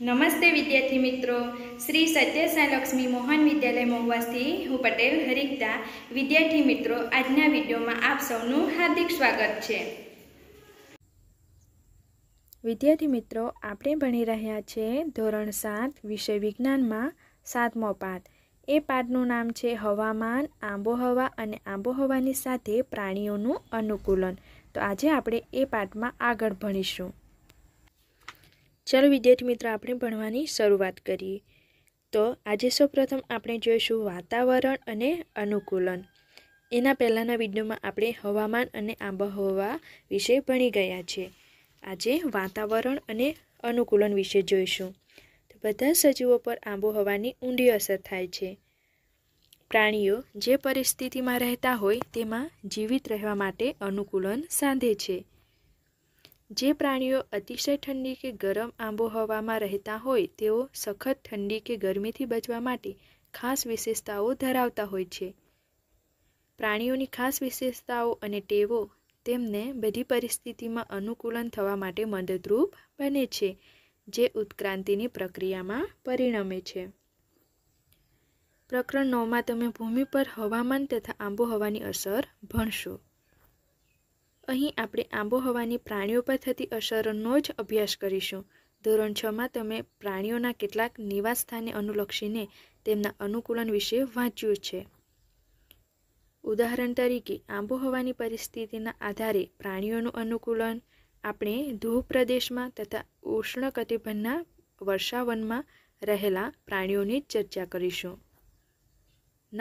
નમસ્તે વિદ્યાર્થી મિત્રો શ્રી સત્યસાઈ લક્ષ્મી મોહન વિદ્યાલય મહુવાસથી હું પટેલ હરિકતા વિદ્યાર્થી મિત્રો આજના વિડીયોમાં આપ સૌનું હાર્દિક સ્વાગત છે વિદ્યાર્થી મિત્રો આપણે ભણી રહ્યા છીએ ધોરણ સાત વિષય વિજ્ઞાનમાં સાતમો પાઠ એ પાઠનું નામ છે હવામાન આબોહવા અને આબોહવાની સાથે પ્રાણીઓનું અનુકૂલન તો આજે આપણે એ પાઠમાં આગળ ભણીશું ચાલો વિદ્યાર્થી મિત્રો આપણે ભણવાની શરૂઆત કરીએ તો આજે સૌપ્રથમ આપણે જોઈશું વાતાવરણ અને અનુકૂલન એના પહેલાંના વિડીયોમાં આપણે હવામાન અને આબોહવા વિશે ભણી ગયા છે આજે વાતાવરણ અને અનુકૂલન વિશે જોઈશું તો બધા સજીવો પર આબોહવાની ઊંડી અસર થાય છે પ્રાણીઓ જે પરિસ્થિતિમાં રહેતા હોય તેમાં જીવિત રહેવા માટે અનુકૂલન સાંધે છે જે પ્રાણીઓ અતિશય ઠંડી કે ગરમ આબોહવામાં રહેતા હોય તેઓ સખત ઠંડી કે ગરમીથી બચવા માટે ખાસ વિશેષતાઓ ધરાવતા હોય છે પ્રાણીઓની ખાસ વિશેષતાઓ અને ટેવો તેમને બધી પરિસ્થિતિમાં અનુકૂલન થવા માટે મદદરૂપ બને છે જે ઉત્ક્રાંતિની પ્રક્રિયામાં પરિણમે છે પ્રકરણ નવમાં તમે ભૂમિ પર હવામાન તથા આબોહવાની અસર ભણશો અહીં આપણે આબોહવાની પ્રાણીઓ પર થતી અસરોનો જ અભ્યાસ કરીશું ધોરણ છમાં તમે પ્રાણીઓના કેટલાક નિવાસ સ્થાને અનુલક્ષીને તેમના અનુકૂલન વિશે વાંચ્યું છે ઉદાહરણ તરીકે આબોહવાની પરિસ્થિતિના આધારે પ્રાણીઓનું અનુકૂલન આપણે ધ્રુવ પ્રદેશમાં તથા ઉષ્ણકટિબંધના વર્ષાવનમાં રહેલા પ્રાણીઓની ચર્ચા કરીશું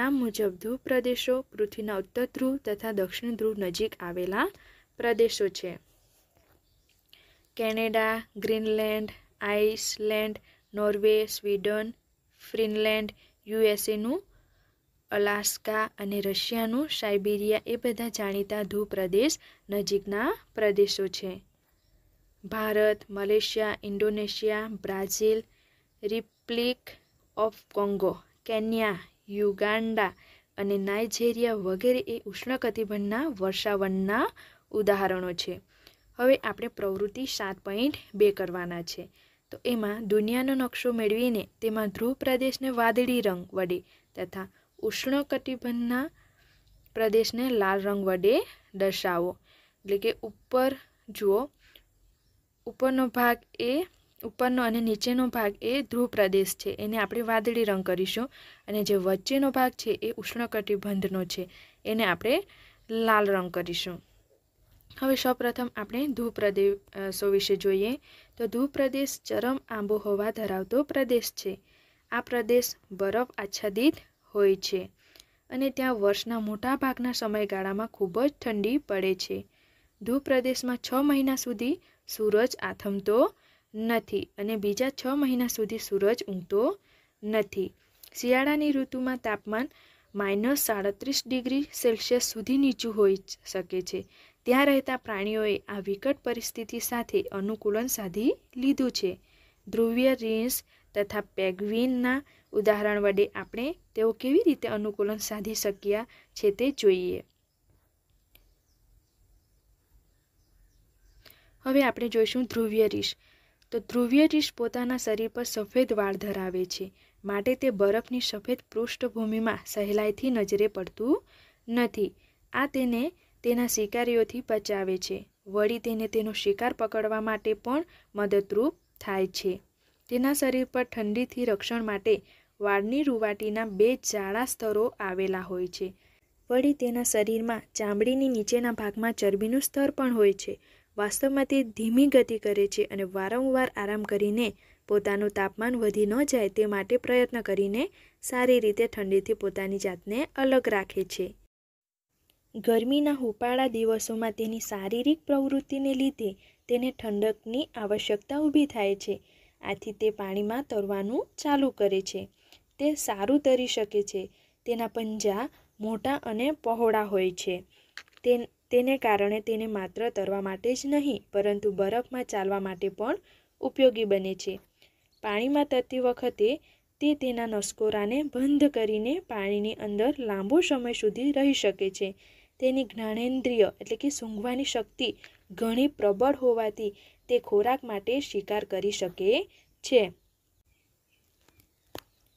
નામ મુજબ ધ્રુવ પ્રદેશો પૃથ્વીના ઉત્તર ધ્રુવ તથા દક્ષિણ ધ્રુવ નજીક આવેલા પ્રદેશો છે Canada Greenland Iceland Norway Sweden Finland યુએસએનું અલાસ્કા અને રશિયાનું સાઇબિરિયા એ બધા જાણીતા ભૂપ્રદેશ નજીકના પ્રદેશો છે Bharat Malaysia Indonesia Brazil republic of Congo Kenya Uganda અને નાઇજેરિયા વગેરે એ ઉષ્ણકટિબંધના વર્ષાવનના ઉદાહરણો છે હવે આપણે પ્રવૃત્તિ સાત પોઈન્ટ બે કરવાના છે તો એમાં દુનિયાનો નકશો મેળવીને તેમાં ધ્રુવ પ્રદેશને વાદળી રંગ વડે તથા ઉષ્ણકટિબંધના પ્રદેશને લાલ રંગ વડે દર્શાવો એટલે કે ઉપર જુઓ ઉપરનો ભાગ એ ઉપરનો અને નીચેનો ભાગ એ ધ્રુવ પ્રદેશ છે એને આપણે વાદળી રંગ કરીશું અને જે વચ્ચેનો ભાગ છે એ ઉષ્ણકટિબંધનો છે એને આપણે લાલ રંગ કરીશું હવે સૌપ્રથમ આપણે ધૂ પ્રદેશો વિશે જોઈએ તો ધૂ પ્રદેશ ચરમ આંબો ધરાવતો પ્રદેશ છે આ પ્રદેશ બરફ આચ્છાદિત હોય છે અને ત્યાં વર્ષના મોટા ભાગના સમયગાળામાં ખૂબ જ ઠંડી પડે છે ધ્રુવ પ્રદેશમાં છ મહિના સુધી સૂરજ આથમતો નથી અને બીજા છ મહિના સુધી સૂરજ ઊંઘતો નથી શિયાળાની ઋતુમાં તાપમાન માઇનસ સાડત્રીસ ડિગ્રી સેલ્સિયસ સુધી નીચું હોઈ શકે છે ત્યાં રહેતા પ્રાણીઓએ આ વિકટ પરિસ્થિતિ સાથે અનુકૂલન સાધી લીધું છે ધ્રુવીય રીંસ તથા પેગ્વિનના ઉદાહરણ વડે આપણે તેઓ કેવી રીતે અનુકૂલન સાધી શક્યા છે તે જોઈએ હવે આપણે જોઈશું ધ્રુવીય રીંછ તો ધ્રુવીય રીંછ પોતાના શરીર પર સફેદ વાળ ધરાવે છે માટે તે બરફની સફેદ પૃષ્ઠભૂમિમાં સહેલાઈથી નજરે પડતું નથી આ તેને તેના શિકારીઓથી બચાવે છે વળી તેને તેનો શિકાર પકડવા માટે પણ મદદરૂપ થાય છે તેના શરીર પર ઠંડીથી રક્ષણ માટે વાળની રૂવાટીના બે જાડા સ્તરો આવેલા હોય છે વળી તેના શરીરમાં ચામડીની નીચેના ભાગમાં ચરબીનું સ્તર પણ હોય છે વાસ્તવમાં તે ધીમી ગતિ કરે છે અને વારંવાર આરામ કરીને પોતાનું તાપમાન વધી ન જાય તે માટે પ્રયત્ન કરીને સારી રીતે ઠંડીથી પોતાની જાતને અલગ રાખે છે ગરમીના હુપાળા દિવસોમાં તેની શારીરિક પ્રવૃત્તિને લીધે તેને ઠંડકની આવશ્યકતા ઊભી થાય છે આથી તે પાણીમાં તરવાનું ચાલુ કરે છે તે સારું તરી શકે છે તેના પંજા મોટા અને પહોળા હોય છે તે તેને કારણે તેને માત્ર તરવા માટે જ નહીં પરંતુ બરફમાં ચાલવા માટે પણ ઉપયોગી બને છે પાણીમાં તરતી વખતે તે તેના નસકોરાને બંધ કરીને પાણીની અંદર લાંબો સમય સુધી રહી શકે છે તેની જ્ઞાનેન્દ્રિય એટલે કે સૂંઘવાની શક્તિ ઘણી પ્રબળ હોવાથી તે ખોરાક માટે શિકાર કરી શકે છે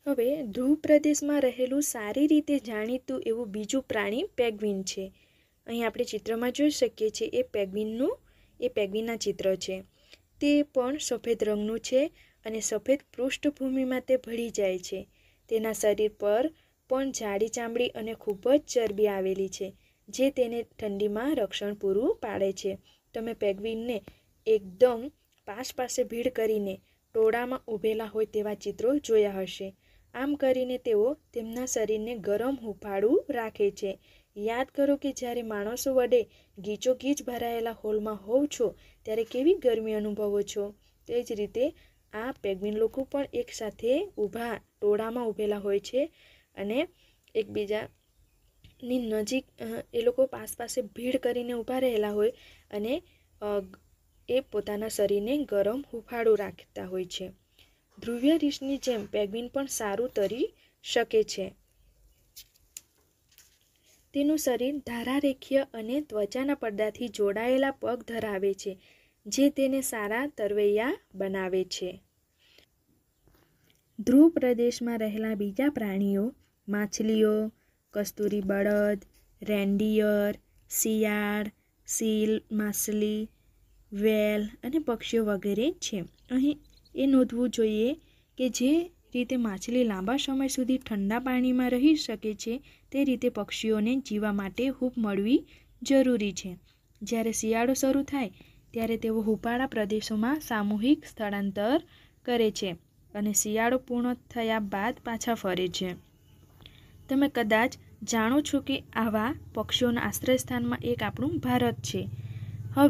હવે ધ્રુવ પ્રદેશમાં રહેલું સારી રીતે જાણીતું એવું બીજું પ્રાણી પેગ્વિન છે અહીં આપણે ચિત્રમાં જોઈ શકીએ છીએ એ પેગવિનનું એ પેગવિનના ચિત્ર છે તે પણ સફેદ રંગનું છે અને સફેદ પૃષ્ઠભૂમિમાં તે ભળી જાય છે તેના શરીર પર પણ જાડી ચામડી અને ખૂબ જ ચરબી આવેલી છે જે તેને ઠંડીમાં રક્ષણ પૂરું પાડે છે તમે પેગવિનને એકદમ પાસ પાસે ભીડ કરીને ટોળામાં ઊભેલા હોય તેવા ચિત્રો જોયા હશે આમ કરીને તેઓ તેમના શરીરને ગરમ હુંફાળું રાખે છે યાદ કરો કે જ્યારે માણસો વડે ગીચો ગીચ ભરાયેલા હોલમાં હોવ છો ત્યારે કેવી ગરમી અનુભવો છો તે જ રીતે આ પેગ્વિન લોકો પણ એકસાથે ઊભા ટોળામાં ઊભેલા હોય છે અને એકબીજાની નજીક એ લોકો પાસ પાસે ભીડ કરીને ઊભા રહેલા હોય અને એ પોતાના શરીરને ગરમ હુફાળું રાખતા હોય છે ધ્રુવ્ય રીશની જેમ પેગ્વિન પણ સારું તરી શકે છે તેનું શરીર ધારારેખીય અને ત્વચાના પડદાથી જોડાયેલા પગ ધરાવે છે જે તેને સારા તરવૈયા બનાવે છે ધ્રુવ પ્રદેશમાં રહેલા બીજા પ્રાણીઓ માછલીઓ કસ્તુરી બળદ રેન્ડિયર શિયાળ સીલ માછલી વેલ અને પક્ષીઓ વગેરે છે અહીં એ નોંધવું જોઈએ કે જે રીતે માછલી લાંબા સમય સુધી ઠંડા પાણીમાં રહી શકે છે તે રીતે પક્ષીઓને જીવા માટે હૂપ મળવી જરૂરી છે જ્યારે શિયાળો શરૂ થાય ત્યારે તેઓ હુપાળા પ્રદેશોમાં સામૂહિક સ્થળાંતર કરે છે અને શિયાળો પૂર્ણ થયા બાદ પાછા ફરે છે તમે કદાચ જાણો છો કે આવા પક્ષીઓના આશ્રયસ્થાનમાં એક આપણું ભારત છે હવે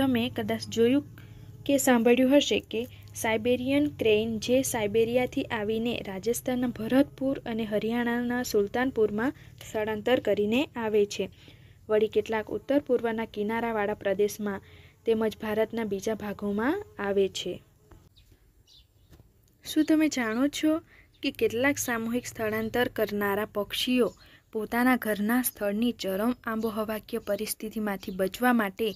તમે કદાચ જોયું કે સાંભળ્યું હશે કે સાઇબેરિયન ક્રેઇન જે સાઇબેરિયાથી આવીને રાજસ્થાનના ભરતપુર અને હરિયાણાના સુલતાનપુરમાં સ્થળાંતર કરીને આવે છે વળી કેટલાક ઉત્તર પૂર્વના કિનારાવાળા પ્રદેશમાં તેમજ ભારતના બીજા ભાગોમાં આવે છે શું તમે જાણો છો કે કેટલાક સામૂહિક સ્થળાંતર કરનારા પક્ષીઓ પોતાના ઘરના સ્થળની ચરમ આંબોહવાકીય પરિસ્થિતિમાંથી બચવા માટે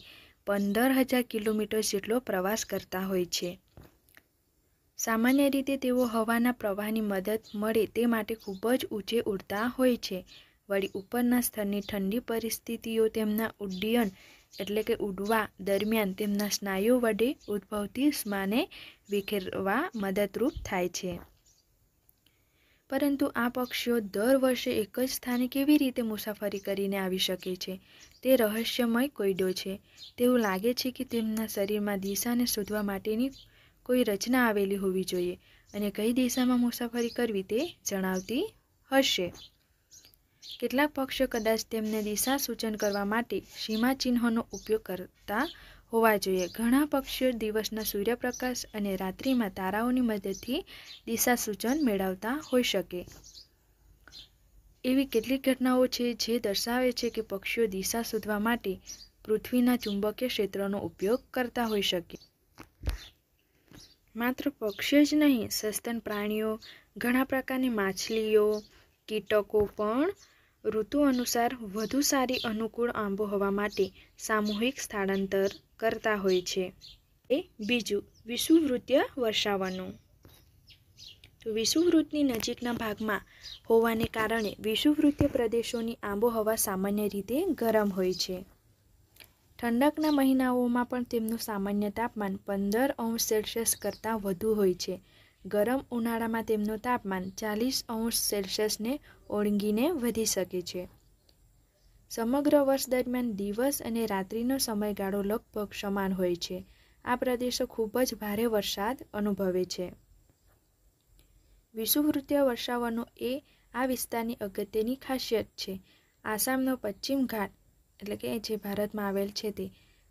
પંદર હજાર કિલોમીટર જેટલો પ્રવાસ કરતા હોય છે સામાન્ય રીતે તેઓ હવાના પ્રવાહની મદદ મળે તે માટે ખૂબ જ ઊંચે ઉડતા હોય છે વળી ઉપરના સ્તરની ઠંડી પરિસ્થિતિઓ તેમના ઉડ્ડયન એટલે કે ઉડવા દરમિયાન તેમના સ્નાયુ વડે ઉદ્ભવતી સ્માને વિખેરવા મદદરૂપ થાય છે પરંતુ આ પક્ષીઓ દર વર્ષે એક જ સ્થાને કેવી રીતે મુસાફરી કરીને આવી શકે છે તે રહસ્યમય કોયડો છે તેવું લાગે છે કે તેમના શરીરમાં દિશાને શોધવા માટેની કોઈ રચના આવેલી હોવી જોઈએ અને કઈ દિશામાં મુસાફરી કરવી તે જણાવતી હશે કેટલાક પક્ષો કદાચ તેમને દિશા સૂચન કરવા માટે સીમાચિહ્નનો ઉપયોગ કરતા હોવા જોઈએ ઘણા પક્ષીઓ દિવસના સૂર્યપ્રકાશ અને રાત્રિમાં તારાઓની મદદથી દિશા સૂચન મેળવતા હોઈ શકે એવી કેટલીક ઘટનાઓ છે જે દર્શાવે છે કે પક્ષીઓ દિશા શોધવા માટે પૃથ્વીના ચુંબકીય ક્ષેત્રનો ઉપયોગ કરતા હોઈ શકે માત્ર પક્ષીઓ જ નહીં સસ્તન પ્રાણીઓ ઘણા પ્રકારની માછલીઓ કીટકો પણ ઋતુ અનુસાર વધુ સારી અનુકૂળ આબોહવા માટે સામૂહિક સ્થળાંતર કરતા હોય છે એ બીજું વિષુવવૃત્ય વર્ષાવાનું તો વિષુવૃત્તની નજીકના ભાગમાં હોવાને કારણે વિષુવવૃત્તીય પ્રદેશોની આબોહવા સામાન્ય રીતે ગરમ હોય છે ઠંડકના મહિનાઓમાં પણ તેમનું સામાન્ય તાપમાન પંદર અંશ સેલ્સિયસ કરતાં વધુ હોય છે ગરમ ઉનાળામાં તેમનું તાપમાન ચાલીસ અંશ સેલ્સિયસને ઓળંગીને વધી શકે છે સમગ્ર વર્ષ દરમિયાન દિવસ અને રાત્રિનો સમયગાળો લગભગ સમાન હોય છે આ પ્રદેશો ખૂબ જ ભારે વરસાદ અનુભવે છે વિષુવૃત્ય વર્ષાવનો એ આ વિસ્તારની અગત્યની ખાસિયત છે આસામનો પશ્ચિમ ઘાટ એટલે કે જે ભારતમાં આવેલ છે તે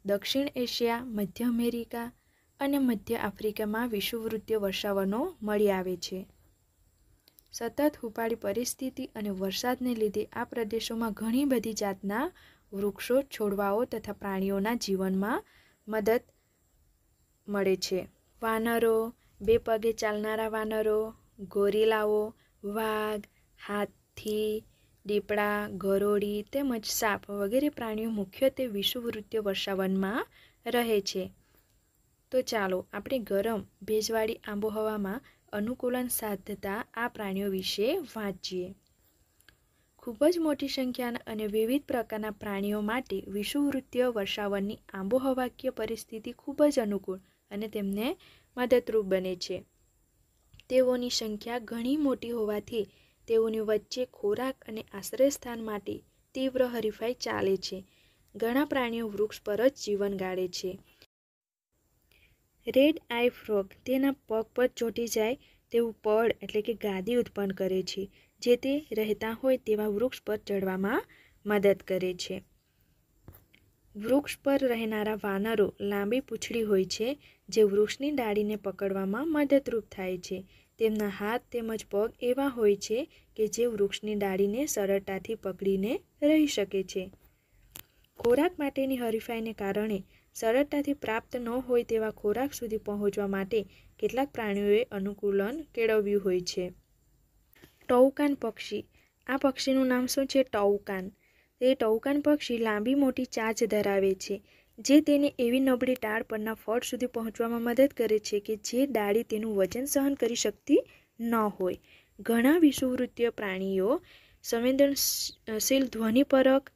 દક્ષિણ એશિયા મધ્ય અમેરિકા અને મધ્ય આફ્રિકામાં વિષુવવૃત્તીય વર્ષાવનો મળી આવે છે સતત હુપાળી પરિસ્થિતિ અને વરસાદને લીધે આ પ્રદેશોમાં ઘણી બધી જાતના વૃક્ષો છોડવાઓ તથા પ્રાણીઓના જીવનમાં મદદ મળે છે વાનરો બે પગે ચાલનારા વાનરો ગોરીલાઓ વાઘ હાથી દીપડા ગરોળી તેમજ સાપ વગેરે પ્રાણીઓ મુખ્યત્વે વિષુવવૃત્તીય વર્ષાવનમાં રહે છે તો ચાલો આપણે ગરમ ભેજવાળી આબોહવામાં અનુકૂલન સાધતા આ પ્રાણીઓ વિશે વાંચીએ ખૂબ જ મોટી સંખ્યાના અને વિવિધ પ્રકારના પ્રાણીઓ માટે વિષુવવૃત્તીય વર્ષાવનની આબોહવાકીય પરિસ્થિતિ ખૂબ જ અનુકૂળ અને તેમને મદદરૂપ બને છે તેઓની સંખ્યા ઘણી મોટી હોવાથી તેઓની વચ્ચે ખોરાક અને આશ્રયસ્થાન માટે તીવ્ર હરીફાઈ ચાલે છે ઘણા પ્રાણીઓ વૃક્ષ પર જ જીવન ગાળે છે રેડ આઈ ફ્રોગ તેના પગ પર ચોંટી જાય તેવું પળ એટલે કે ગાદી ઉત્પન્ન કરે છે જે તે રહેતા હોય તેવા વૃક્ષ પર ચડવામાં મદદ કરે છે વૃક્ષ પર રહેનારા વાનરો લાંબી પૂંછડી હોય છે જે વૃક્ષની ડાળીને પકડવામાં મદદરૂપ થાય છે તેમના હાથ તેમજ પગ એવા હોય છે કે જે વૃક્ષની ડાળીને સરળતાથી પકડીને રહી શકે છે ખોરાક માટેની હરીફાઈને કારણે સરળતાથી પ્રાપ્ત ન હોય તેવા ખોરાક સુધી પહોંચવા માટે કેટલાક પ્રાણીઓએ અનુકૂલન કેળવ્યું હોય છે ટૌકાન પક્ષી આ પક્ષીનું નામ શું છે ટૌકાન તે ટૌકાન પક્ષી લાંબી મોટી ચાંચ ધરાવે છે જે તેને એવી નબળી ટાળ પરના ફળ સુધી પહોંચવામાં મદદ કરે છે કે જે ડાળી તેનું વજન સહન કરી શકતી ન હોય ઘણા વિષુવૃત્તીય પ્રાણીઓ સંવેદનશીલ ધ્વનિપરક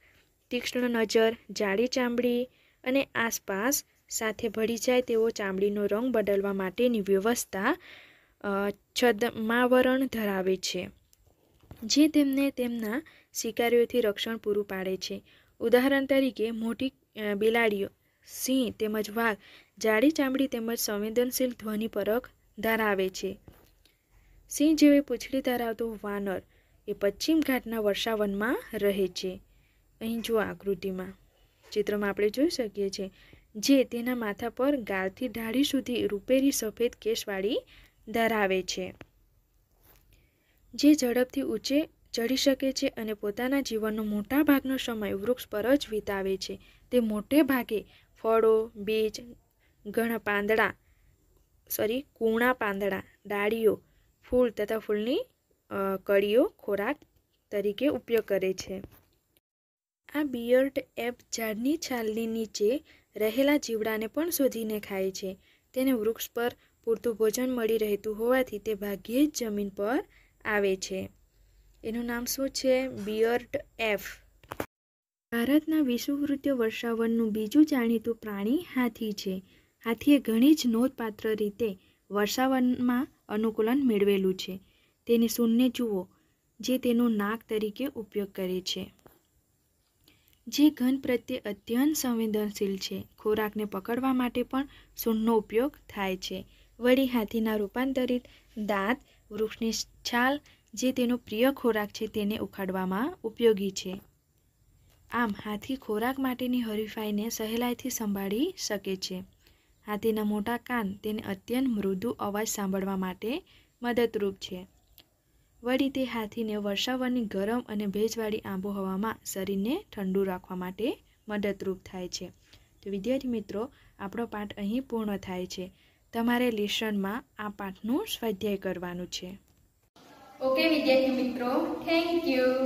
તીક્ષ્ણ નજર જાડી ચામડી અને આસપાસ સાથે ભળી જાય તેવો ચામડીનો રંગ બદલવા માટેની વ્યવસ્થા છદમાવરણ ધરાવે છે જે તેમને તેમના શિકારીઓથી રક્ષણ પૂરું પાડે છે ઉદાહરણ તરીકે મોટી બિલાડીઓ સિંહ તેમજ વાઘ જાડી ચામડી તેમજ સંવેદનશીલ ધ્વનિ પરખ ધરાવે છે સિંહ જેવી પૂંછડી ધરાવતો વાનર એ પશ્ચિમ ઘાટના વર્ષાવનમાં રહે છે અહીં જો આકૃતિમાં ચિત્રમાં આપણે જોઈ શકીએ છીએ જે તેના માથા પર ગાલથી ઢાળી સુધી રૂપેરી સફેદ કેશવાળી ધરાવે છે જે ઝડપથી ઊંચે ચડી શકે છે અને પોતાના જીવનનો મોટા ભાગનો સમય વૃક્ષ પર જ વિતાવે છે તે મોટે ભાગે ફળો બીજ ઘણા પાંદડા સોરી કૂણા પાંદડા ડાળીઓ ફૂલ તથા ફૂલની કળીઓ ખોરાક તરીકે ઉપયોગ કરે છે આ બિયર્ડ એપ ઝાડની છાલની નીચે રહેલા જીવડાને પણ શોધીને ખાય છે તેને વૃક્ષ પર પૂરતું ભોજન મળી રહેતું હોવાથી તે ભાગ્યે જ જમીન પર આવે છે એનું નામ શું છે બિયર્ડ એફ ભારતના વિષુવવૃત્ય વર્ષાવનનું બીજું જાણીતું પ્રાણી હાથી છે હાથીએ ઘણી જ નોંધપાત્ર રીતે વર્ષાવનમાં અનુકૂલન મેળવેલું છે તેને સૂન્ય જુઓ જે તેનો નાક તરીકે ઉપયોગ કરે છે જે ઘન પ્રત્યે અત્યંત સંવેદનશીલ છે ખોરાકને પકડવા માટે પણ સૂનનો ઉપયોગ થાય છે વળી હાથીના રૂપાંતરિત દાંત વૃક્ષની છાલ જે તેનો પ્રિય ખોરાક છે તેને ઉખાડવામાં ઉપયોગી છે આમ હાથી ખોરાક માટેની હરીફાઈને સહેલાઈથી સંભાળી શકે છે હાથીના મોટા કાન તેને અત્યંત મૃદુ અવાજ સાંભળવા માટે મદદરૂપ છે વળી તે હાથીને વર્ષાવરની ગરમ અને ભેજવાળી આબોહવામાં શરીરને ઠંડુ રાખવા માટે મદદરૂપ થાય છે તો વિદ્યાર્થી મિત્રો આપણો પાઠ અહીં પૂર્ણ થાય છે તમારે લેશનમાં આ પાઠનું સ્વાધ્યાય કરવાનું છે ઓકે વિદ્યાર્થી મિત્રો થેન્ક યુ